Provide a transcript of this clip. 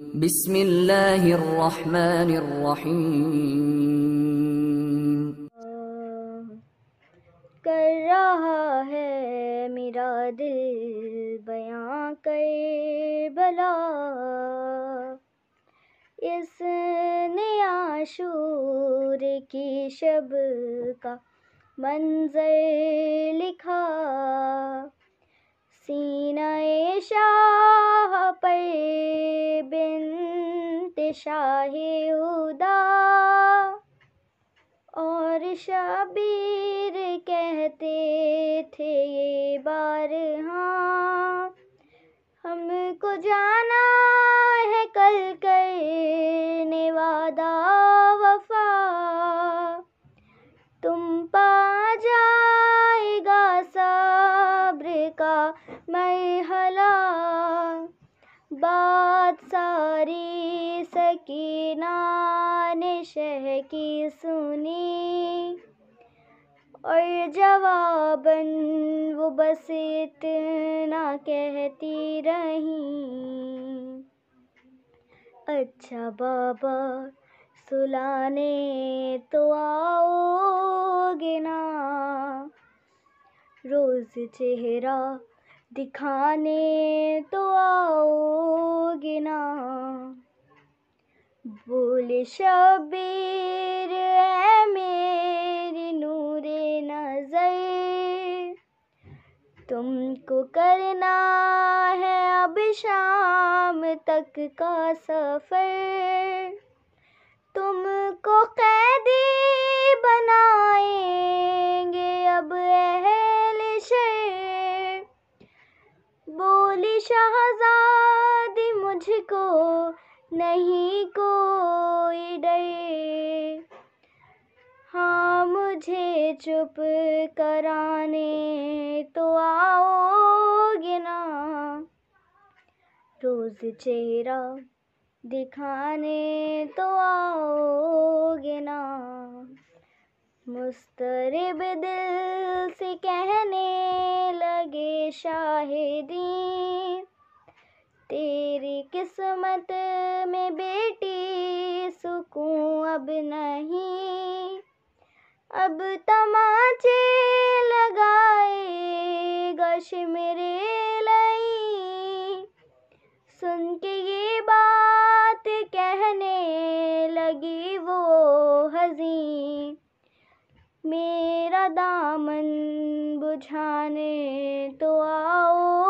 بسم الله الرحمن الرحيم کر رہا ہے میرا بلا اس نیا شور کی شب शाहे उदा और शबीर कहते थे ये बार हाँ हमको जाना है कल करने वादा वफा तुम पा जाएगा सब्र का मरहला बात सारी की नानिश है की सुनी और जवाबन वो बस इतना कहती रही अच्छा बाबा सुलाने तो आओगे ना रोज़ चेहरा दिखाने तो आओगे ना शबीर है मेरी नूरे नजर तुमको करना है अब शाम तक का सफ़र तुमको कैदी बनाएंगे अब अहल शेर बोली शहजादी मुझको नहीं कोई डे हाँ मुझे चुप कराने तो आओगे ना रोज चेहरा दिखाने तो आओगे ना मुस्तरब दिल से कहने लगे शाहिदी तेरे किस्मत में बेटी सुकून अब नहीं अब तमाचे लगाए गश मेरे लई सुन के ये बात कहने लगी वो हजी मेरा दामन बुझाने तो आओ